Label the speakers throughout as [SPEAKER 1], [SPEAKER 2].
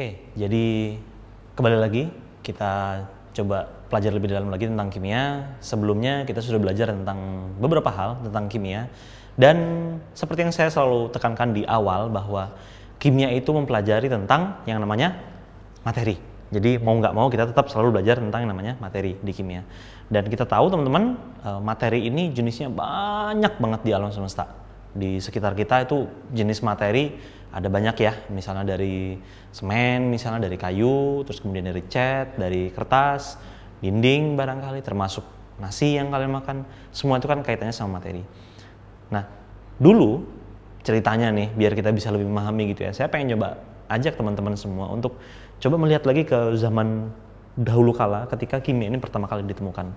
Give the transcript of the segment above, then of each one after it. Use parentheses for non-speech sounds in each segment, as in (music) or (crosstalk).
[SPEAKER 1] Oke, jadi kembali lagi kita coba pelajari lebih dalam lagi tentang kimia. Sebelumnya kita sudah belajar tentang beberapa hal tentang kimia dan seperti yang saya selalu tekankan di awal bahwa kimia itu mempelajari tentang yang namanya materi. Jadi mau nggak mau kita tetap selalu belajar tentang yang namanya materi di kimia. Dan kita tahu teman-teman eh, materi ini jenisnya banyak banget di alam semesta di sekitar kita itu jenis materi ada banyak ya, misalnya dari semen, misalnya dari kayu, terus kemudian dari cat, dari kertas, dinding barangkali, termasuk nasi yang kalian makan, semua itu kan kaitannya sama materi. Nah, dulu ceritanya nih, biar kita bisa lebih memahami gitu ya, saya pengen coba ajak teman-teman semua untuk coba melihat lagi ke zaman dahulu kala ketika kimia ini pertama kali ditemukan.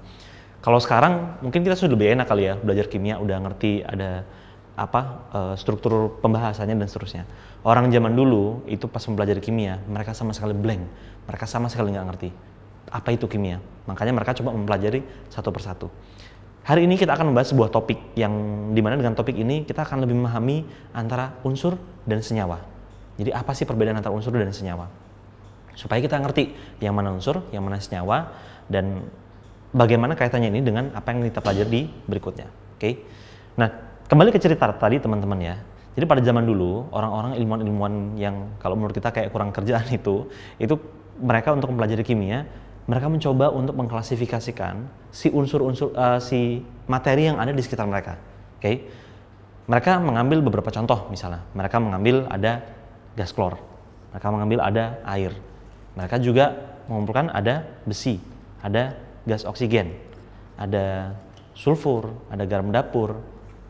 [SPEAKER 1] Kalau sekarang mungkin kita sudah lebih enak kali ya belajar kimia, udah ngerti ada apa uh, struktur pembahasannya dan seterusnya. Orang zaman dulu itu pas mempelajari kimia, mereka sama sekali blank, mereka sama sekali nggak ngerti apa itu kimia. Makanya mereka coba mempelajari satu persatu. Hari ini kita akan membahas sebuah topik yang dimana dengan topik ini kita akan lebih memahami antara unsur dan senyawa. Jadi apa sih perbedaan antara unsur dan senyawa? Supaya kita ngerti yang mana unsur, yang mana senyawa, dan bagaimana kaitannya ini dengan apa yang kita pelajari di berikutnya. Oke, okay? nah kembali ke cerita tadi teman-teman ya. Jadi pada zaman dulu orang-orang ilmuwan-ilmuwan yang kalau menurut kita kayak kurang kerjaan (laughs) itu, itu mereka untuk mempelajari kimia, mereka mencoba untuk mengklasifikasikan si unsur-unsur uh, si materi yang ada di sekitar mereka. Oke. Okay? Mereka mengambil beberapa contoh misalnya, mereka mengambil ada gas klor, mereka mengambil ada air. Mereka juga mengumpulkan ada besi, ada gas oksigen, ada sulfur, ada garam dapur,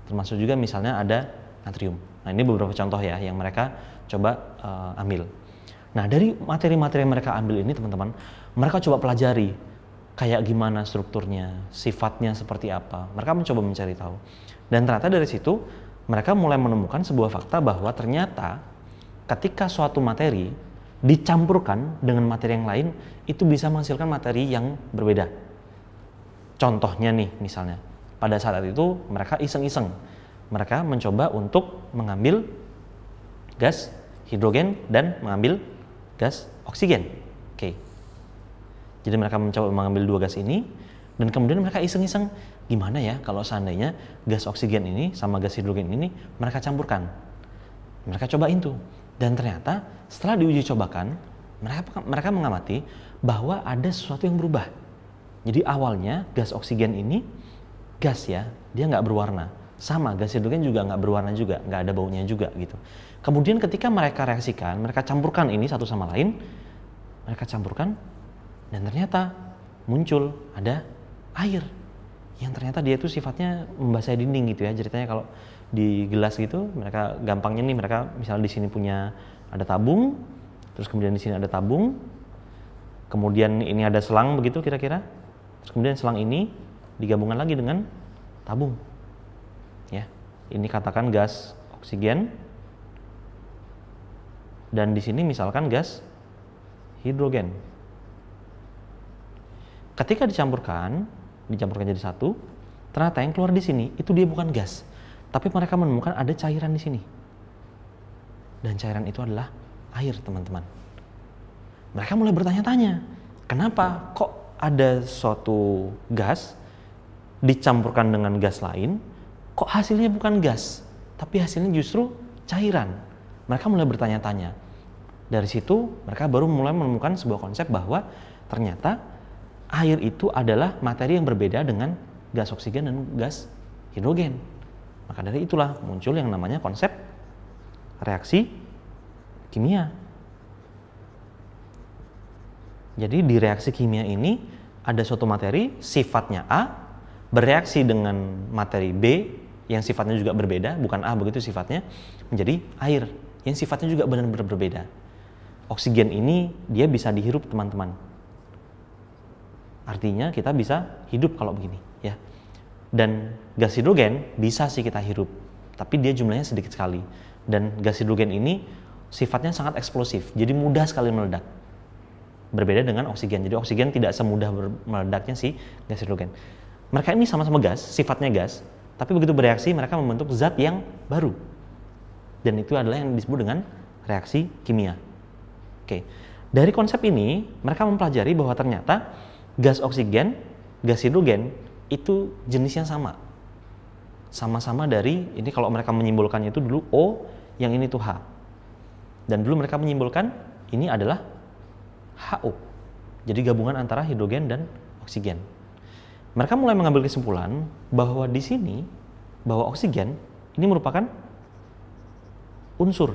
[SPEAKER 1] Termasuk juga misalnya ada natrium. Nah ini beberapa contoh ya yang mereka coba uh, ambil. Nah dari materi-materi yang mereka ambil ini teman-teman, mereka coba pelajari kayak gimana strukturnya, sifatnya seperti apa. Mereka mencoba mencari tahu. Dan ternyata dari situ mereka mulai menemukan sebuah fakta bahwa ternyata ketika suatu materi dicampurkan dengan materi yang lain itu bisa menghasilkan materi yang berbeda. Contohnya nih misalnya, pada saat itu mereka iseng-iseng. Mereka mencoba untuk mengambil gas hidrogen dan mengambil gas oksigen. Oke. Jadi mereka mencoba mengambil dua gas ini dan kemudian mereka iseng-iseng gimana ya kalau seandainya gas oksigen ini sama gas hidrogen ini mereka campurkan. Mereka coba itu Dan ternyata setelah diuji cobakan, mereka mereka mengamati bahwa ada sesuatu yang berubah. Jadi awalnya gas oksigen ini gas ya, dia nggak berwarna. Sama, gas hidrogen juga nggak berwarna juga, nggak ada baunya juga gitu. Kemudian ketika mereka reaksikan, mereka campurkan ini satu sama lain, mereka campurkan, dan ternyata muncul ada air yang ternyata dia itu sifatnya membasahi dinding gitu ya ceritanya kalau di gelas gitu mereka gampangnya nih mereka misalnya di sini punya ada tabung terus kemudian di sini ada tabung kemudian ini ada selang begitu kira-kira terus kemudian selang ini digabungkan lagi dengan tabung. Ya. Ini katakan gas oksigen dan di sini misalkan gas hidrogen. Ketika dicampurkan, dicampurkan jadi satu, ternyata yang keluar di sini itu dia bukan gas, tapi mereka menemukan ada cairan di sini. Dan cairan itu adalah air, teman-teman. Mereka mulai bertanya-tanya, kenapa kok ada suatu gas dicampurkan dengan gas lain, kok hasilnya bukan gas, tapi hasilnya justru cairan. Mereka mulai bertanya-tanya. Dari situ mereka baru mulai menemukan sebuah konsep bahwa ternyata air itu adalah materi yang berbeda dengan gas oksigen dan gas hidrogen. Maka dari itulah muncul yang namanya konsep reaksi kimia. Jadi di reaksi kimia ini ada suatu materi sifatnya A bereaksi dengan materi B yang sifatnya juga berbeda, bukan A begitu sifatnya, menjadi air yang sifatnya juga benar-benar berbeda. Oksigen ini dia bisa dihirup teman-teman. Artinya kita bisa hidup kalau begini ya. Dan gas hidrogen bisa sih kita hirup, tapi dia jumlahnya sedikit sekali. Dan gas hidrogen ini sifatnya sangat eksplosif, jadi mudah sekali meledak berbeda dengan oksigen. Jadi oksigen tidak semudah meledaknya si gas hidrogen mereka ini sama-sama gas, sifatnya gas, tapi begitu bereaksi mereka membentuk zat yang baru. Dan itu adalah yang disebut dengan reaksi kimia. Oke. Dari konsep ini, mereka mempelajari bahwa ternyata gas oksigen, gas hidrogen itu jenisnya sama. Sama-sama dari ini kalau mereka menyimpulkannya itu dulu O, yang ini itu H. Dan dulu mereka menyimpulkan ini adalah HO. Jadi gabungan antara hidrogen dan oksigen mereka mulai mengambil kesimpulan bahwa di sini bahwa oksigen ini merupakan unsur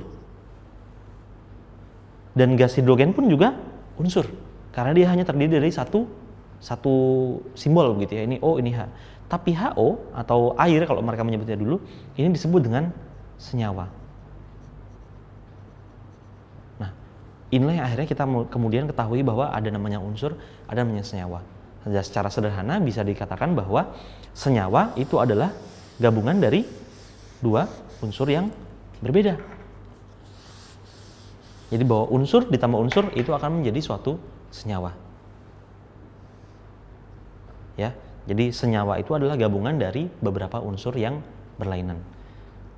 [SPEAKER 1] dan gas hidrogen pun juga unsur karena dia hanya terdiri dari satu satu simbol gitu ya ini O ini H tapi HO atau air kalau mereka menyebutnya dulu ini disebut dengan senyawa nah inilah yang akhirnya kita kemudian ketahui bahwa ada namanya unsur ada namanya senyawa Ya, secara sederhana bisa dikatakan bahwa senyawa itu adalah gabungan dari dua unsur yang berbeda. Jadi bahwa unsur ditambah unsur itu akan menjadi suatu senyawa. Ya, jadi senyawa itu adalah gabungan dari beberapa unsur yang berlainan.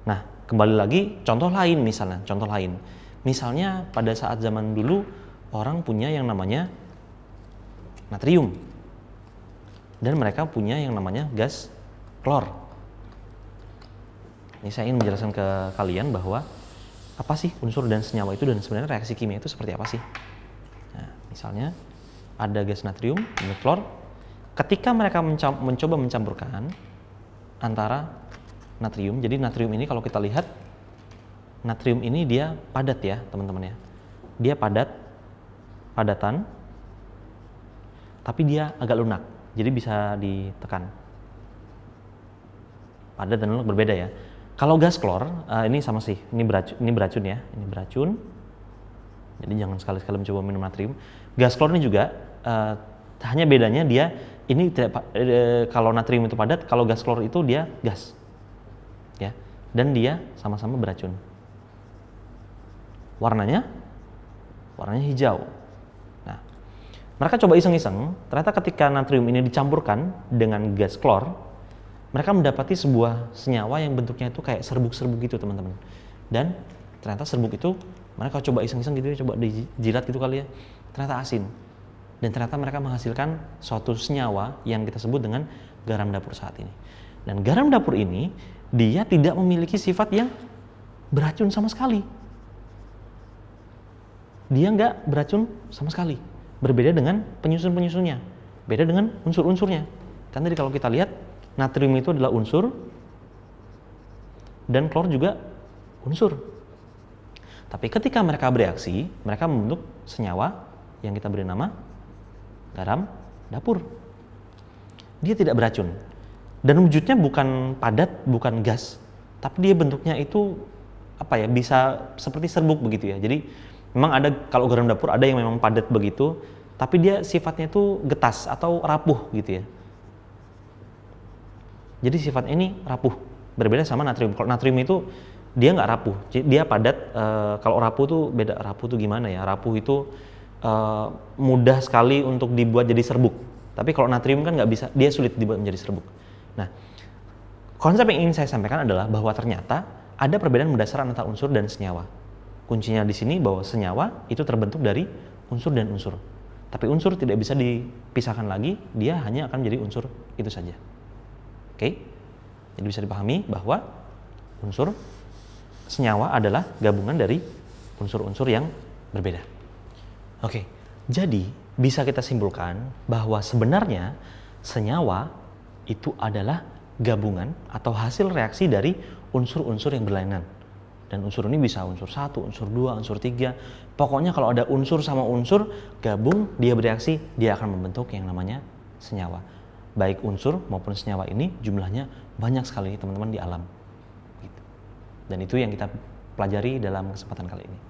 [SPEAKER 1] Nah, kembali lagi contoh lain misalnya, contoh lain. Misalnya pada saat zaman dulu orang punya yang namanya natrium dan mereka punya yang namanya gas klor. Ini saya ingin menjelaskan ke kalian bahwa apa sih unsur dan senyawa itu dan sebenarnya reaksi kimia itu seperti apa sih? Nah, misalnya ada gas natrium dan klor. Ketika mereka mencoba mencampurkan antara natrium, jadi natrium ini kalau kita lihat natrium ini dia padat ya teman-teman ya. Dia padat, padatan, tapi dia agak lunak jadi bisa ditekan padat dan lunak berbeda ya kalau gas klor uh, eh, ini sama sih ini beracun ini beracun ya ini beracun jadi jangan sekali-sekali mencoba minum natrium gas klor ini juga uh, hanya bedanya dia ini tidak uh, kalau natrium itu padat kalau gas klor itu dia gas ya dan dia sama-sama beracun warnanya warnanya hijau mereka coba iseng-iseng, ternyata ketika natrium ini dicampurkan dengan gas klor, mereka mendapati sebuah senyawa yang bentuknya itu kayak serbuk-serbuk gitu teman-teman. Dan ternyata serbuk itu mereka coba iseng-iseng gitu ya, coba dijilat gitu kali ya, ternyata asin. Dan ternyata mereka menghasilkan suatu senyawa yang kita sebut dengan garam dapur saat ini. Dan garam dapur ini dia tidak memiliki sifat yang beracun sama sekali. Dia nggak beracun sama sekali berbeda dengan penyusun-penyusunnya, beda dengan unsur-unsurnya. Kan tadi kalau kita lihat natrium itu adalah unsur dan klor juga unsur. Tapi ketika mereka bereaksi, mereka membentuk senyawa yang kita beri nama garam dapur. Dia tidak beracun. Dan wujudnya bukan padat, bukan gas, tapi dia bentuknya itu apa ya, bisa seperti serbuk begitu ya. Jadi Memang ada kalau garam dapur ada yang memang padat begitu, tapi dia sifatnya itu getas atau rapuh gitu ya. Jadi sifat ini rapuh, berbeda sama natrium. Kalau natrium itu dia nggak rapuh, dia padat. E, kalau rapuh tuh beda. Rapuh tuh gimana ya? Rapuh itu e, mudah sekali untuk dibuat jadi serbuk. Tapi kalau natrium kan nggak bisa, dia sulit dibuat menjadi serbuk. Nah, konsep yang ingin saya sampaikan adalah bahwa ternyata ada perbedaan mendasar antara unsur dan senyawa kuncinya di sini bahwa senyawa itu terbentuk dari unsur dan unsur. Tapi unsur tidak bisa dipisahkan lagi, dia hanya akan menjadi unsur itu saja. Oke? Jadi bisa dipahami bahwa unsur senyawa adalah gabungan dari unsur-unsur yang berbeda. Oke. Jadi bisa kita simpulkan bahwa sebenarnya senyawa itu adalah gabungan atau hasil reaksi dari unsur-unsur yang berlainan. Dan unsur ini bisa unsur satu, unsur dua, unsur tiga. Pokoknya kalau ada unsur sama unsur gabung, dia bereaksi, dia akan membentuk yang namanya senyawa. Baik unsur maupun senyawa ini jumlahnya banyak sekali teman-teman di alam. Gitu. Dan itu yang kita pelajari dalam kesempatan kali ini.